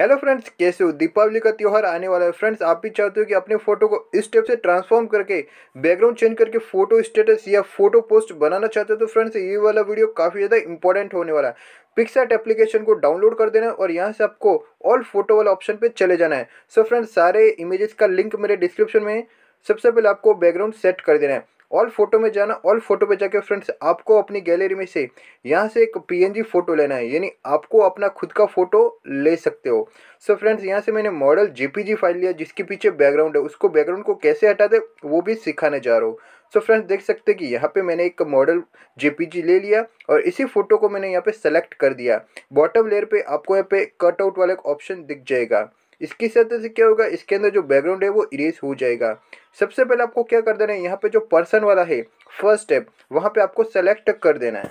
hello friends कैसे हो दीपावली का त्यौहार आने वाला है फ्रेंड्स आप भी चाहते हो कि अपने फोटो को इस स्टेप से ट्रांसफॉर्म करके बैकग्राउंड चेंज करके फोटो स्टेटस या फोटो पोस्ट बनाना चाहते हो तो फ्रेंड्स ये वाला वीडियो काफ़ी ज़्यादा इंपॉर्टेंट होने वाला है पिक्सट एप्लीकेशन को डाउनलोड कर देना और यहाँ से आपको ऑल फोटो वाला ऑप्शन पर चले जाना है सो so फ्रेंड्स सारे इमेजेस का लिंक मेरे डिस्क्रिप्शन में सबसे पहले आपको बैकग्राउंड सेट कर देना है ऑल फोटो में जाना ऑल फोटो पे जाके फ्रेंड्स आपको अपनी गैलरी में से यहाँ से एक पीएनजी फ़ोटो लेना है यानी आपको अपना खुद का फ़ोटो ले सकते हो सो फ्रेंड्स यहाँ से मैंने मॉडल जेपीजी फाइल लिया जिसके पीछे बैकग्राउंड है उसको बैकग्राउंड को कैसे हटा दे वो भी सिखाने जा रहा हूँ सो so फ्रेंड्स देख सकते हैं कि यहाँ पे मैंने एक मॉडल जे ले लिया और इसी फ़ोटो को मैंने यहाँ पे सेलेक्ट कर दिया बॉटम लेयर पे आपको यहाँ पे कट आउट वाला एक ऑप्शन दिख जाएगा इसकी सतह से क्या होगा इसके अंदर जो बैकग्राउंड है वो इरेज हो जाएगा सबसे पहले आपको क्या कर देना है यहाँ पे जो पर्सन वाला है फर्स्ट स्टेप वहाँ पे आपको सेलेक्ट कर देना है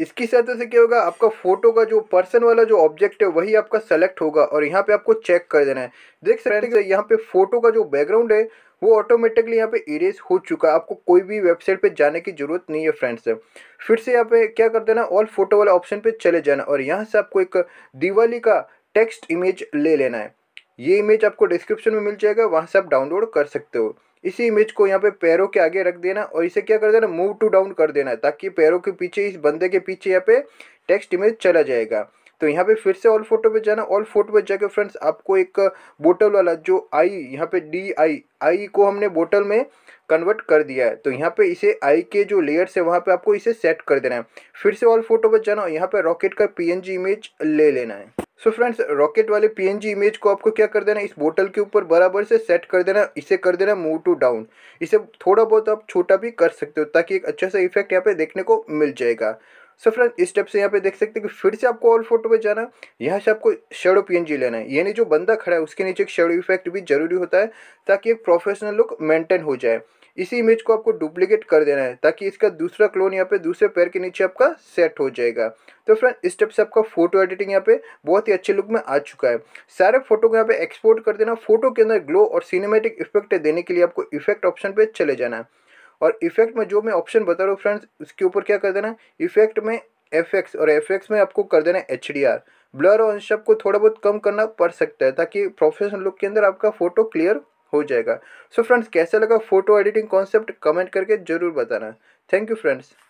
इसकी सतह से क्या होगा आपका फोटो का जो पर्सन वाला जो ऑब्जेक्ट है वही आपका सेलेक्ट होगा और यहाँ पे आपको चेक कर देना है देख सकते हैं यहाँ पे फोटो का जो बैकग्राउंड है वो ऑटोमेटिकली यहाँ पे इरेज हो चुका है आपको कोई भी वेबसाइट पे जाने की ज़रूरत नहीं है फ्रेंड्स फिर से यहाँ पे क्या कर देना ऑल फोटो वाले ऑप्शन पे चले जाना और यहाँ से आपको एक दिवाली का टेक्स्ट इमेज ले लेना है ये इमेज आपको डिस्क्रिप्शन में मिल जाएगा वहाँ से आप डाउनलोड कर सकते हो इसी इमेज को यहाँ पे पैरों के आगे रख देना और इसे क्या कर देना मूव टू डाउन कर देना है ताकि पैरों के पीछे इस बंदे के पीछे यहाँ पे टेक्स्ट इमेज चला जाएगा तो यहाँ पे फिर से ऑल फोटो पे जाना ऑल फोटो पे जाके फ्रेंड्स आपको एक बोटल वाला जो आई यहाँ पे डी आई आई को हमने बोटल में कन्वर्ट कर दिया है तो यहाँ पे इसे आई के जो लेयर्स है वहाँ पे आपको इसे सेट कर देना है फिर से ऑल फोटो पे जाना यहाँ पे रॉकेट का पी इमेज ले लेना है सो फ्रेंड्स रॉकेट वाले पी इमेज को आपको क्या कर देना है इस बोतल के ऊपर बराबर से सेट कर देना इसे कर देना मूव टू डाउन इसे थोड़ा बहुत आप छोटा भी कर सकते हो ताकि एक अच्छा सा इफेक्ट यहाँ पे देखने को मिल जाएगा सो फ्रेंड इस स्टेप से यहाँ पे देख सकते हैं कि फिर से आपको ऑल फोटो पे जाना है यहाँ से आपको शेडो पीएनजी लेना है यानी जो बंदा खड़ा है उसके नीचे एक शेडो इफेक्ट भी जरूरी होता है ताकि एक प्रोफेशनल लुक मेंटेन हो जाए इसी इमेज को आपको डुप्लीकेट कर देना है ताकि इसका दूसरा क्लोन यहाँ पे दूसरे पैर के नीचे आपका सेट हो जाएगा तो फ्रेंड इस स्टेप से आपका फोटो एडिटिंग यहाँ पे बहुत ही अच्छे लुक में आ चुका है सारे फोटो को यहाँ पे एक्सपोर्ट कर देना फोटो के अंदर ग्लो और सिनेमेटिक इफेक्ट देने के लिए आपको इफेक्ट ऑप्शन पे चले जाना है और इफेक्ट में जो मैं ऑप्शन बता रहा हूँ फ्रेंड्स उसके ऊपर क्या कर देना इफेक्ट में एफ और एफ में आपको कर देना एच डी आर ब्लर और शब्द को थोड़ा बहुत कम करना पड़ सकता है ताकि प्रोफेशनल लुक के अंदर आपका फोटो क्लियर हो जाएगा सो so फ्रेंड्स कैसा लगा फोटो एडिटिंग कॉन्सेप्ट कमेंट करके ज़रूर बताना थैंक यू फ्रेंड्स